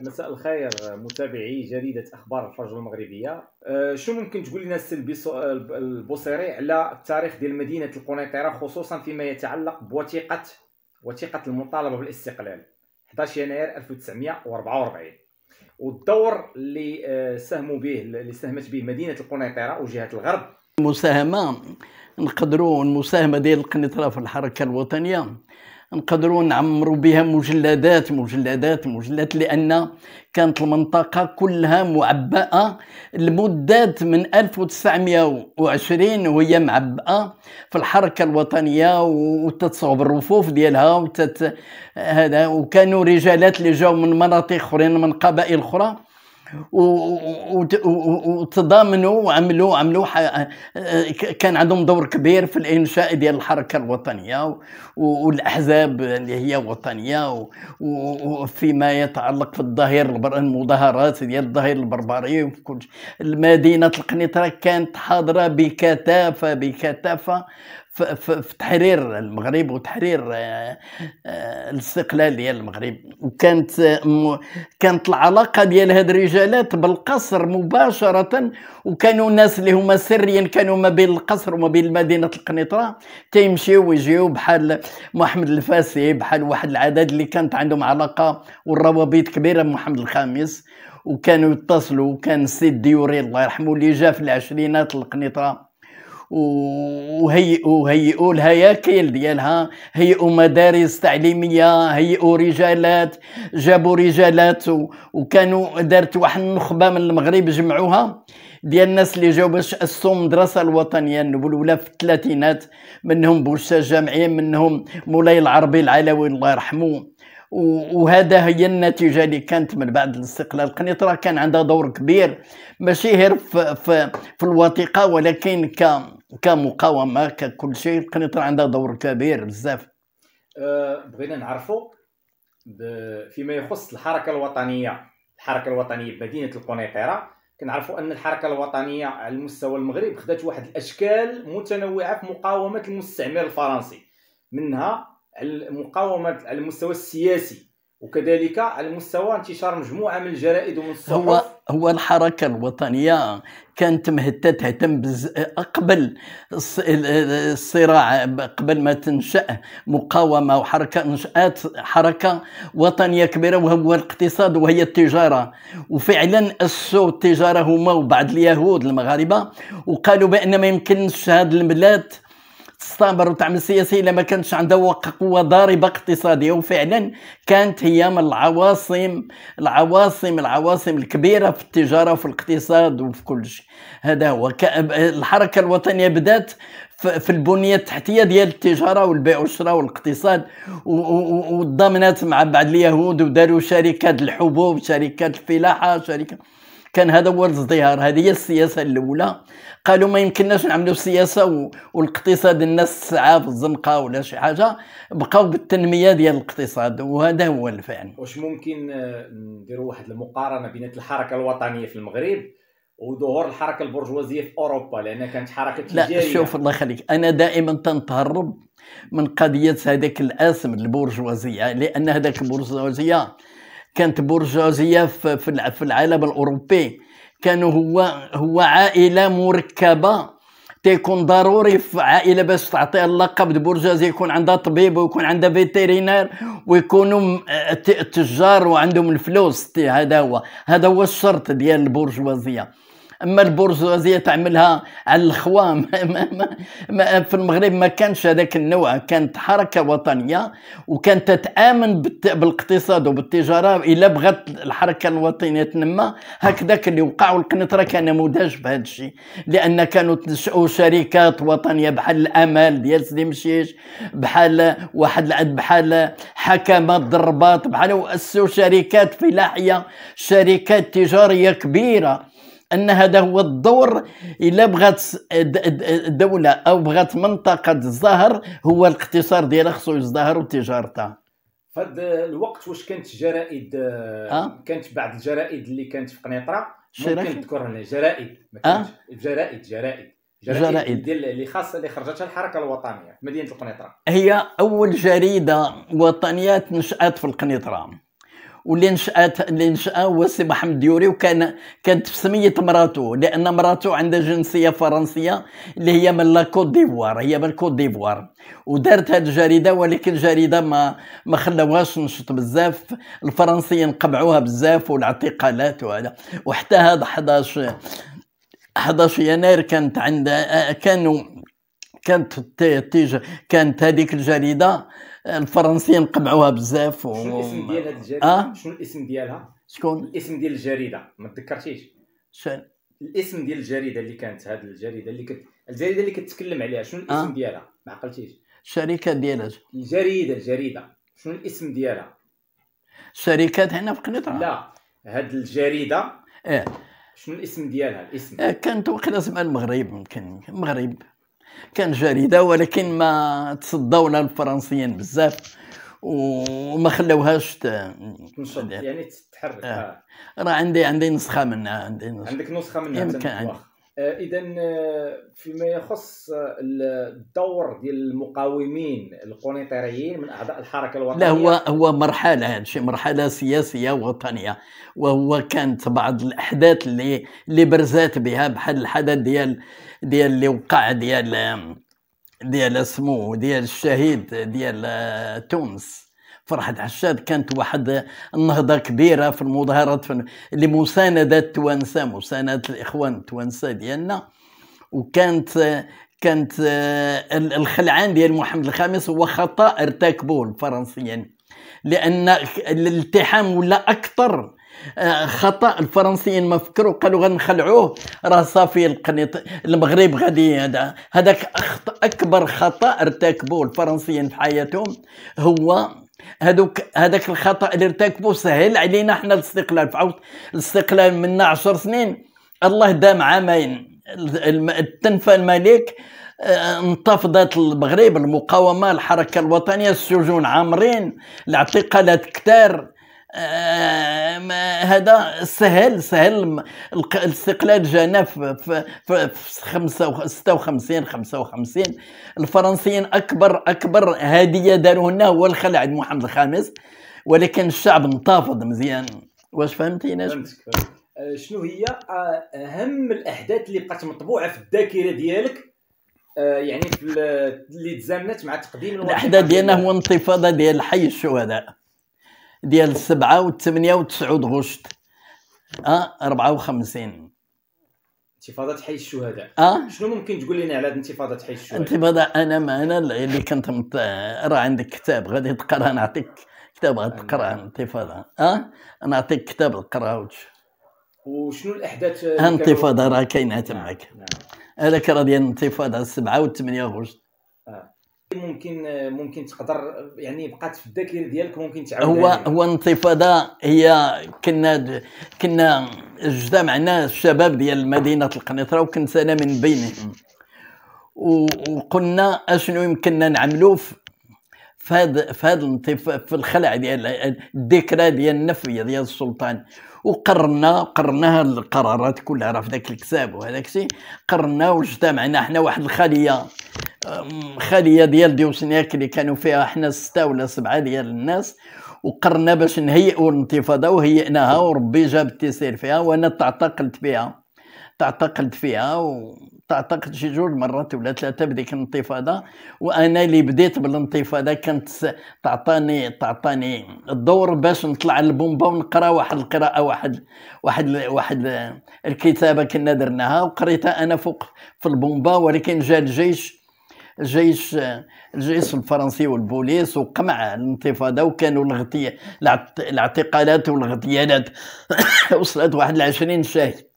مساء الخير متابعي جريده اخبار الفرج المغربيه أه، شو ممكن تقول لنا السلبي البوصيري على التاريخ ديال مدينه القنيطره خصوصا فيما يتعلق بوثيقه وثيقه المطالبه بالاستقلال 11 يناير 1944 والدور اللي أه، ساهموا به اللي ساهمت به مدينه القنيطره وجهه الغرب مساهمه نقدروا المساهمه ديال القنيطره في الحركه الوطنيه نقدروا نعمروا بها مجلدات مجلدات مجلدات لان كانت المنطقه كلها معبأه لمده من 1920 وهي معبأه في الحركه الوطنيه وتتصاوب الرفوف ديالها وتت... هذا وكانوا رجالات اللي جاوا من مناطق اخرين من قبائل اخرى وتضامنوا وعملوا عملوا آه، كان عندهم دور كبير في الانشاء ديال الحركه الوطنيه والاحزاب اللي هي وطنيه وفيما يتعلق في الظهير المظاهرات ديال الظهير البربري وكل مدينه القنيطره كانت حاضره بكثافه بكثافه في تحرير المغرب وتحرير آه، آه، الاستقلال ديال المغرب وكانت كانت العلاقه ديال هاد الرجالات بالقصر مباشره وكانوا الناس اللي هما سريا كانوا ما بين القصر وما بين مدينه القنيطره كيمشيو ويجيو بحال محمد الفاسي بحال واحد العدد اللي كانت عندهم علاقه والروابط كبيره محمد الخامس وكانوا يتصلوا وكان السيد ديوري الله يرحمه اللي جا في العشرينات القنيطره وهيئوا هيئوا الهياكل ديالها هيئوا مدارس تعليميه هيئوا رجالات جابوا رجالات وكانوا دارت واحد النخبه من المغرب جمعوها ديال الناس اللي جاو باش اسسوا المدرسه الوطنيه النبلوله في الثلاثينات منهم بوشا جامعي منهم مولاي العربي العلوي الله يرحمه وهذا هي النتيجة اللي كانت من بعد الاستقلال قنيطرة كان عندها دور كبير ماشي غير في, في, في الوثيقة ولكن ك كمقاومه ككل شيء القنيطره عندها دور كبير بزاف أه بغينا نعرفوا فيما يخص الحركه الوطنيه الحركه الوطنيه بمدينه القنيطره كنعرفوا ان الحركه الوطنيه على المستوى المغرب خدات واحد الاشكال متنوعه في مقاومه المستعمر الفرنسي منها المقاومه مقاومه على المستوى السياسي وكذلك على مستوى انتشار مجموعه من الجرائد ومن الصحف هو هو الحركة الوطنية كانت مهتة تهتم بز... قبل الصراع قبل ما تنشأ مقاومة وحركة نشأت حركة وطنية كبيرة وهو الاقتصاد وهي التجارة وفعلا أسسوا التجارة هما وبعض اليهود المغاربة وقالوا بأن ما يمكنش هذا البلاد تستعبر وتعمل سياسيه لما كانتش عندها قوه ضاربه اقتصاديه وفعلا كانت هي من العواصم العواصم العواصم الكبيره في التجاره وفي الاقتصاد وفي كل شيء هذا هو الحركه الوطنيه بدات في البنيه التحتيه ديال التجاره والبيع والشراء والاقتصاد وضمنت مع بعض اليهود وداروا شركات الحبوب شركات الفلاحه شركه كان هذا هو الازدهار هذه هي السياسه الاولى قالوا ما يمكنناش نعملوا السياسه والاقتصاد الناس سعى في الزنقه ولا شي حاجه بقاو بالتنميه ديال الاقتصاد وهذا هو الفعل واش ممكن آه، نديروا واحد المقارنه بين الحركه الوطنيه في المغرب وظهور الحركه البرجوازيه في اوروبا لانها كانت حركه تجاريه لا شوف الله يخليك انا دائما تنتهرب من قضيه هذاك الاسم البرجوازيه لان هذاك البرجوازيه كانت برجوازيه في العالم الاوروبي كانوا هو هو عائله مركبه تيكون ضروري في عائله باش تعطيها اللقب البرجوازيه يكون عندها طبيب ويكون عندها فيترينار ويكونوا تجار وعندهم الفلوس هذا هو هذا هو الشرط ديال البرجوازيه اما البرجوازيه تعملها على الخوام في المغرب ما كانش هذاك النوع كانت حركه وطنيه وكانت تتامن بالاقتصاد وبالتجاره الا بغات الحركه الوطنيه تنمى هكذاك اللي وقع القنطره كان نموذج بهذا الشيء لان كانوا تنشئوا شركات وطنيه بحال الامل ديال سليم الشيش بحال واحد بحال حكمه الرباط بحال اسسوا شركات فلاحيه شركات تجاريه كبيره ان هذا هو الدور الا بغات دوله او بغات منطقه الزهر هو الاقتصار ديالها خصو يزدهر وتجارتها فهاد الوقت واش كانت جرائد أه؟ كانت بعض الجرائد اللي كانت في قنيطره ممكن تذكر لنا جرائد ما كانتش أه؟ جرائد جرائد جرائد ديال اللي خاصه اللي خرجتها الحركه الوطنيه في مدينه القنيطره هي اول جريده وطنيه نشات في القنيطره واللي نشات اللي نشا هو السي محمد ديوري وكان كانت بسميه مراته لان مراته عندها جنسيه فرنسيه اللي هي من لا كوت ديفوار هي من كوت ديفوار ودارت هذه الجريده ولكن الجريده ما ما خلاوهاش نشط بزاف الفرنسيين قبعوها بزاف والاعتقالات وهذا وحتى هذا 11 11 يناير كانت عند كانوا كانت كانت هذيك الجريده الفرنسيين قبعوها بزاف و... شنو الاسم ديال هاد الجريده آه؟ شنو الاسم ديالها شكون الاسم ديال الجريده ما تذكرتيش شنو الاسم ديال الجريده اللي كانت هاد الجريده اللي كت... الجريده اللي كتتكلم عليها شنو الاسم آه؟ ديالها ما عقلتيش الشركه ديالها الجريده الجريده شنو الاسم ديالها الشركات هنا في قنيطره لا هاد الجريده اه شنو الاسم ديالها الاسم آه كانت وقيله اسمها المغرب يمكن المغرب كان جريده ولكن ما تصداو لها الفرنسيين بزاف وما خلوهاش ت... يعني تتحرك آه. آه. راه عندي عندي نسخه منها عندي نسخة. عندك نسخه منها يمكن عندي. آه، اذا آه، فيما يخص آه، الدور ديال المقاومين القنيطريين من اعضاء الحركه الوطنيه لا هو هو مرحله يعني مرحله سياسيه وطنيه وهو كانت بعض الاحداث اللي اللي برزات بها بحال الحدث ديال ديال اللي وقع ديال ديال اسمه ديال الشهيد ديال تونس فرحة عشاد كانت واحد النهضة كبيرة في المظاهرات لمساندة التوانسة مساندة الإخوان التوانسة ديالنا وكانت كانت الخلعان ديال محمد الخامس هو خطا ارتكبوه الفرنسيين لان الالتحام ولا اكثر آه، خطا الفرنسيين ما فكروا قالوا غنخلعوه راه صافي القنيط المغرب غادي هذا هذاك اكبر خطا ارتكبوه الفرنسيين في حياتهم هو هذوك هذاك الخطا اللي ارتكبوا سهل علينا حنا الاستقلال فعاود الاستقلال منا عشر سنين الله دام عامين التنفى الملك آه، انتفضت المغرب المقاومه الحركه الوطنيه السجون عامرين الاعتقالات كتار آه، هذا سهل سهل الاستقلال جانا في, في, في 56 55 الفرنسيين اكبر اكبر هديه داروا لنا هو الخلع عند محمد الخامس ولكن الشعب انتفض مزيان واش فهمتينا فهمتك آه، شنو هي آه، اهم الاحداث اللي بقات مطبوعه في الذاكره ديالك يعني في اللي تزامنت مع تقديم الاحداث ديالنا هو انتفاضه ديال حي الشهداء ديال 7 سبعة وثمانية 9 غشت اه 54 انتفاضه حي الشهداء اه شنو ممكن تقول لنا على انتفاضه حي الشهداء انتفاضه انا ما انا اللي كنت مت... راه عندك كتاب غادي تقرا نعطيك كتاب غتقرا انتفاضه اه نعطيك كتاب القراوت وشنو الاحداث آه، انتفاضه راه كاينه تماك نعم، نعم. هذاك راه ديال الانتفاضه 7 و 8 غشت اه ممكن ممكن تقدر يعني بقات في الذاكره ديالك ممكن تعاود هو يعني. هو انتفاضه هي كنا كنا اجتمعنا الشباب ديال مدينه القنيطره وكنت انا من بينهم وقلنا اشنو يمكننا نعملوا في هذا في هذا في الخلع ديال الذكرى ديال النفي ديال السلطان وقررنا قررنا القرارات كلها راه في ذاك الكتاب وهذاك الشيء قررنا واجتمعنا حنا واحد الخليه خاليه ديال ديوسنياك اللي كانوا فيها حنا سته ولا سبعه ديال الناس وقرنا باش نهيئوا الانتفاضه وهيئناها وربي جاب التيسير فيها وانا تعتقلت بها تعتقلت فيها وتعتقلت شي جوج مرات ولا ثلاثه بديك الانتفاضه وانا اللي بديت بالانتفاضه كانت تعطاني تعطاني الدور باش نطلع البومبه ونقرا واحد القراءه واحد واحد واحد الكتابه كنا درناها وقريتها انا فوق في البومبا ولكن جا الجيش الجيش الجيش الفرنسي والبوليس وقمع الانتفاضه وكانوا الاعتقالات والاغتيالات وصلت واحد العشرين شاهد